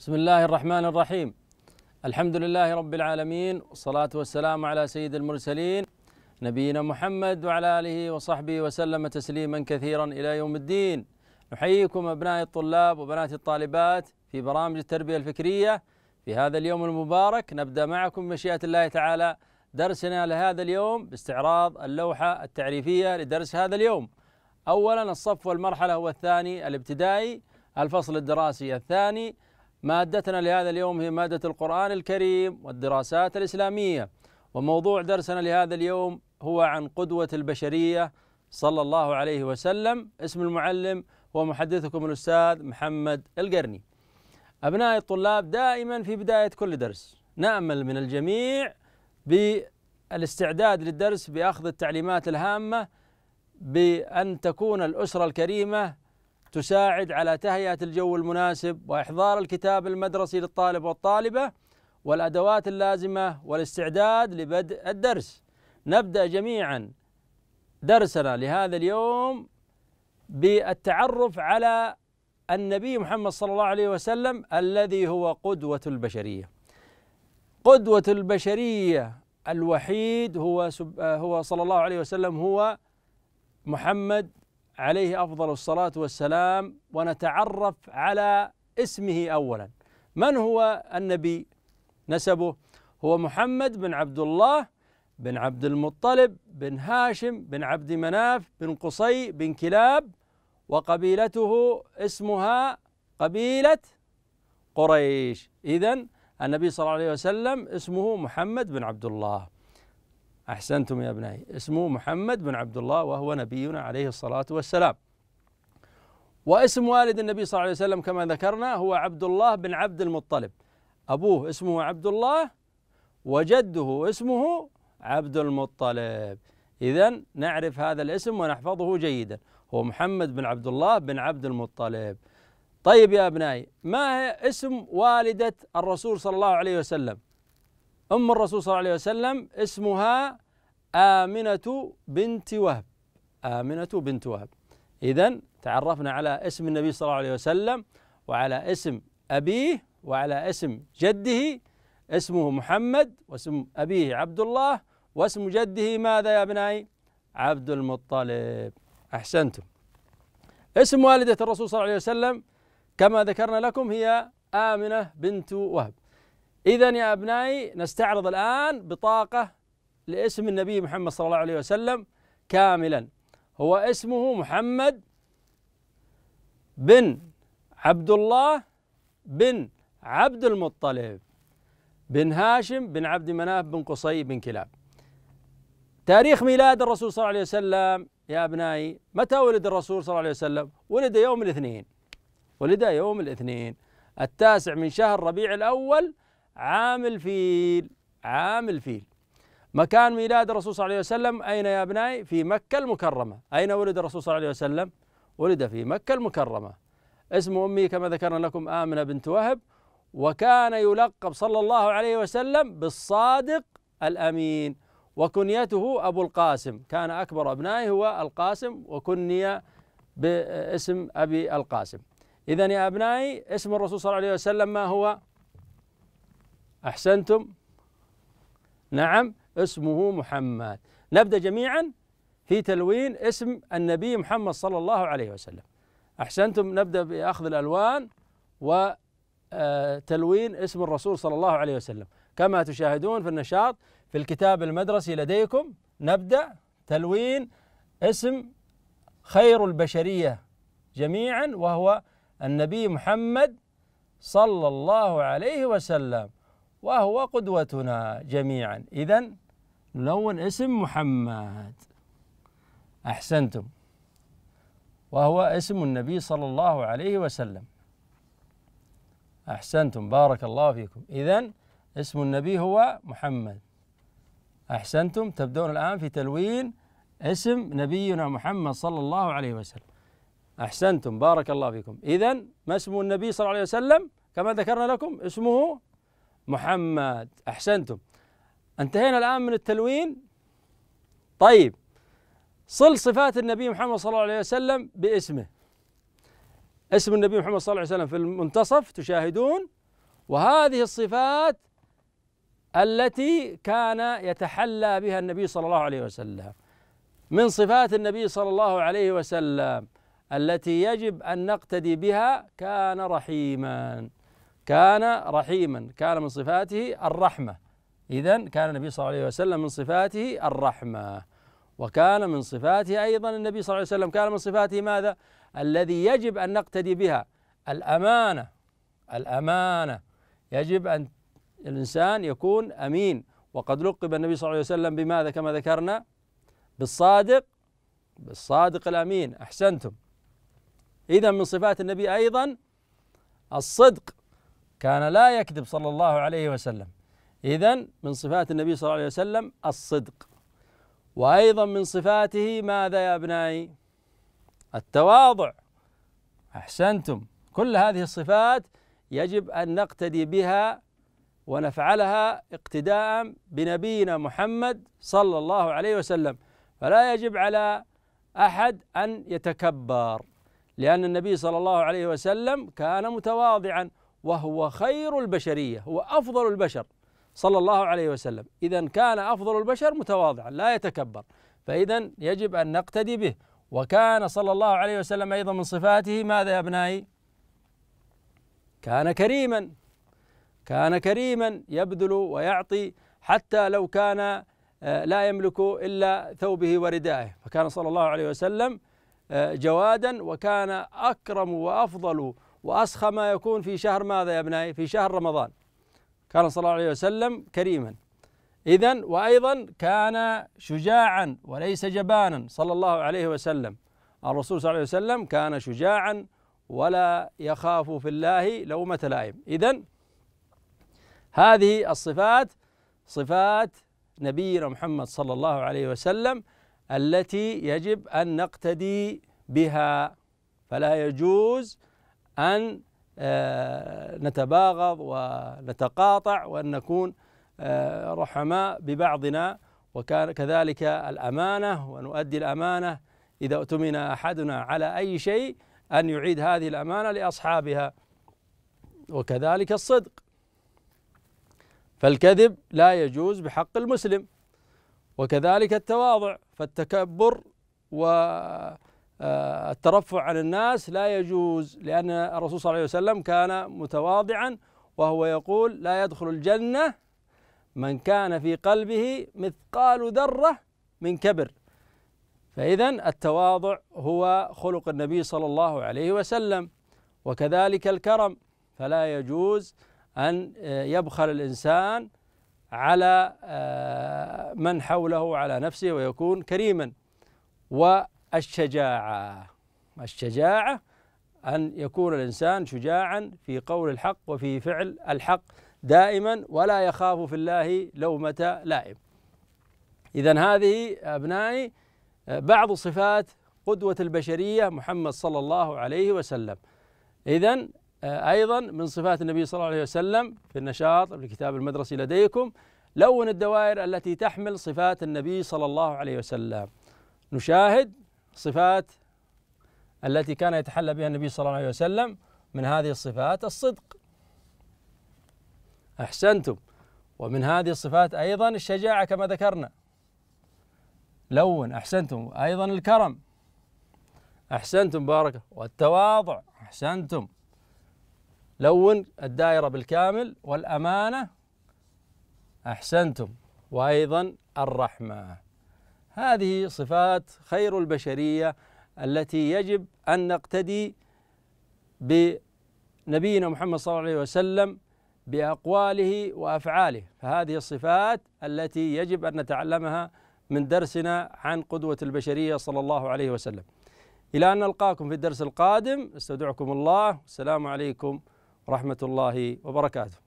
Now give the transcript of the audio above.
بسم الله الرحمن الرحيم الحمد لله رب العالمين والصلاة والسلام على سيد المرسلين نبينا محمد وعلى آله وصحبه وسلم تسليما كثيرا إلى يوم الدين نحييكم أبناء الطلاب وبنات الطالبات في برامج التربية الفكرية في هذا اليوم المبارك نبدأ معكم بمشيئة الله تعالى درسنا لهذا اليوم باستعراض اللوحة التعريفية لدرس هذا اليوم أولا الصف والمرحلة هو الثاني الابتدائي الفصل الدراسي الثاني مادتنا لهذا اليوم هي مادة القرآن الكريم والدراسات الإسلامية وموضوع درسنا لهذا اليوم هو عن قدوة البشرية صلى الله عليه وسلم اسم المعلم ومحدثكم الأستاذ محمد القرني أبنائي الطلاب دائما في بداية كل درس نأمل من الجميع بالاستعداد للدرس بأخذ التعليمات الهامة بأن تكون الأسرة الكريمة تساعد على تهيئة الجو المناسب وإحضار الكتاب المدرسي للطالب والطالبة والأدوات اللازمة والاستعداد لبدء الدرس نبدأ جميعا درسنا لهذا اليوم بالتعرف على النبي محمد صلى الله عليه وسلم الذي هو قدوة البشرية قدوة البشرية الوحيد هو هو صلى الله عليه وسلم هو محمد عليه افضل الصلاه والسلام ونتعرف على اسمه اولا من هو النبي نسبه هو محمد بن عبد الله بن عبد المطلب بن هاشم بن عبد مناف بن قصي بن كلاب وقبيلته اسمها قبيله قريش اذا النبي صلى الله عليه وسلم اسمه محمد بن عبد الله أحسنتم يا أبنائي اسمه محمد بن عبد الله وهو نبينا عليه الصلاة والسلام واسم والد النبي صلى الله عليه وسلم كما ذكرنا هو عبد الله بن عبد المطلب أبوه اسمه عبد الله وجده اسمه عبد المطلب إذا نعرف هذا الاسم ونحفظه جيدا هو محمد بن عبد الله بن عبد المطلب طيب يا أبنائي ما هي اسم والدة الرسول صلى الله عليه وسلم أم الرسول صلى الله عليه وسلم اسمها آمنة بنت وهب آمنة بنت وهب إذا تعرفنا على اسم النبي صلى الله عليه وسلم وعلى اسم أبيه وعلى اسم جده اسمه محمد واسم أبيه عبد الله واسم جده ماذا يا ابنائي عبد المطلب أحسنتم اسم والدة الرسول صلى الله عليه وسلم كما ذكرنا لكم هي آمنة بنت وهب إذا يا أبنائي نستعرض الآن بطاقة لاسم النبي محمد صلى الله عليه وسلم كاملا هو اسمه محمد بن عبد الله بن عبد المطلب بن هاشم بن عبد مناف بن قصي بن كلاب تاريخ ميلاد الرسول صلى الله عليه وسلم يا أبنائي متى ولد الرسول صلى الله عليه وسلم ولد يوم الاثنين ولد يوم الاثنين التاسع من شهر ربيع الأول عام الفيل عام الفيل مكان ميلاد الرسول صلى الله عليه وسلم أين يا أبنائي في مكة المكرمة أين ولد الرسول صلى الله عليه وسلم ولد في مكة المكرمة اسم أمه كما ذكرنا لكم آمنة بنت وهب وكان يلقب صلى الله عليه وسلم بالصادق الأمين وكنيته أبو القاسم كان أكبر أبنائي هو القاسم وكني باسم أبي القاسم إذا يا أبنائي اسم الرسول صلى الله عليه وسلم ما هو أحسنتم نعم اسمه محمد نبدأ جميعا في تلوين اسم النبي محمد صلى الله عليه وسلم أحسنتم نبدأ بأخذ الألوان وتلوين آه، اسم الرسول صلى الله عليه وسلم كما تشاهدون في النشاط في الكتاب المدرسي لديكم نبدأ تلوين اسم خير البشرية جميعا وهو النبي محمد صلى الله عليه وسلم وهو قدوتنا جميعا إذا نلون اسم محمد أحسنتم وهو اسم النبي صلى الله عليه وسلم أحسنتم بارك الله فيكم إذا اسم النبي هو محمد أحسنتم تبدون الآن في تلوين اسم نبينا محمد صلى الله عليه وسلم أحسنتم بارك الله فيكم إذا ما اسم النبي صلى الله عليه وسلم كما ذكرنا لكم اسمه محمد أحسنتم انتهينا الآن من التلوين طيب صل صفات النبي محمد صلى الله عليه وسلم باسمه اسم النبي محمد صلى الله عليه وسلم في المنتصف تشاهدون وهذه الصفات التي كان يتحلى بها النبي صلى الله عليه وسلم من صفات النبي صلى الله عليه وسلم التي يجب ان نقتدي بها كان رحيما كان رحيما كان من صفاته الرحمة إذا كان النبي صلى الله عليه وسلم من صفاته الرحمة وكان من صفاته أيضا النبي صلى الله عليه وسلم كان من صفاته ماذا؟ الذي يجب أن نقتدي بها الأمانة الأمانة يجب أن الإنسان يكون أمين وقد لقب النبي صلى الله عليه وسلم بماذا كما ذكرنا بالصادق بالصادق الأمين أحسنتم إذا من صفات النبي أيضا الصدق كان لا يكذب صلى الله عليه وسلم إذا من صفات النبي صلى الله عليه وسلم الصدق وأيضا من صفاته ماذا يا أبنائي التواضع أحسنتم كل هذه الصفات يجب أن نقتدي بها ونفعلها اقتداء بنبينا محمد صلى الله عليه وسلم فلا يجب على أحد أن يتكبر لأن النبي صلى الله عليه وسلم كان متواضعا وهو خير البشريه هو افضل البشر صلى الله عليه وسلم اذا كان افضل البشر متواضعا لا يتكبر فاذا يجب ان نقتدي به وكان صلى الله عليه وسلم ايضا من صفاته ماذا يا ابنائي كان كريما كان كريما يبذل ويعطي حتى لو كان آه، لا يملك الا ثوبه وردائه فكان صلى الله عليه وسلم آه، جوادا وكان اكرم وافضل وأسخى ما يكون في شهر ماذا يا أبنائي في شهر رمضان كان صلى الله عليه وسلم كريما إذا وأيضا كان شجاعا وليس جبانا صلى الله عليه وسلم الرسول صلى الله عليه وسلم كان شجاعا ولا يخاف في الله لومة لائم إذا هذه الصفات صفات نبينا محمد صلى الله عليه وسلم التي يجب أن نقتدي بها فلا يجوز أن آه، نتباغض ونتقاطع وأن نكون آه، رحماء ببعضنا وكان كذلك الأمانة ونؤدي الأمانة إذا اؤتمن أحدنا على أي شيء أن يعيد هذه الأمانة لأصحابها وكذلك الصدق فالكذب لا يجوز بحق المسلم وكذلك التواضع فالتكبر و آه، الترفع عن الناس لا يجوز لأن الرسول صلى الله عليه وسلم كان متواضعا وهو يقول لا يدخل الجنة من كان في قلبه مثقال ذرة من كبر فإذا التواضع هو خلق النبي صلى الله عليه وسلم وكذلك الكرم فلا يجوز أن آه، يبخل الإنسان على آه، من حوله على نفسه ويكون كريما و الشجاعة الشجاعة أن يكون الإنسان شجاعا في قول الحق وفي فعل الحق دائما ولا يخاف في الله لومة لائم إذا هذه أبنائي بعض صفات قدوة البشرية محمد صلى الله عليه وسلم إذا أيضا من صفات النبي صلى الله عليه وسلم في النشاط في الكتاب المدرسي لديكم لون الدوائر التي تحمل صفات النبي صلى الله عليه وسلم نشاهد صفات التي كان يتحلى بها النبي صلى الله عليه وسلم من هذه الصفات الصدق احسنتم ومن هذه الصفات ايضا الشجاعه كما ذكرنا لون احسنتم ايضا الكرم احسنتم بارك والتواضع احسنتم لون الدائره بالكامل والامانه احسنتم وايضا الرحمه هذه صفات خير البشريه التي يجب ان نقتدي بنبينا محمد صلى الله عليه وسلم باقواله وافعاله فهذه الصفات التي يجب ان نتعلمها من درسنا عن قدوه البشريه صلى الله عليه وسلم الى ان نلقاكم في الدرس القادم استودعكم الله والسلام عليكم ورحمه الله وبركاته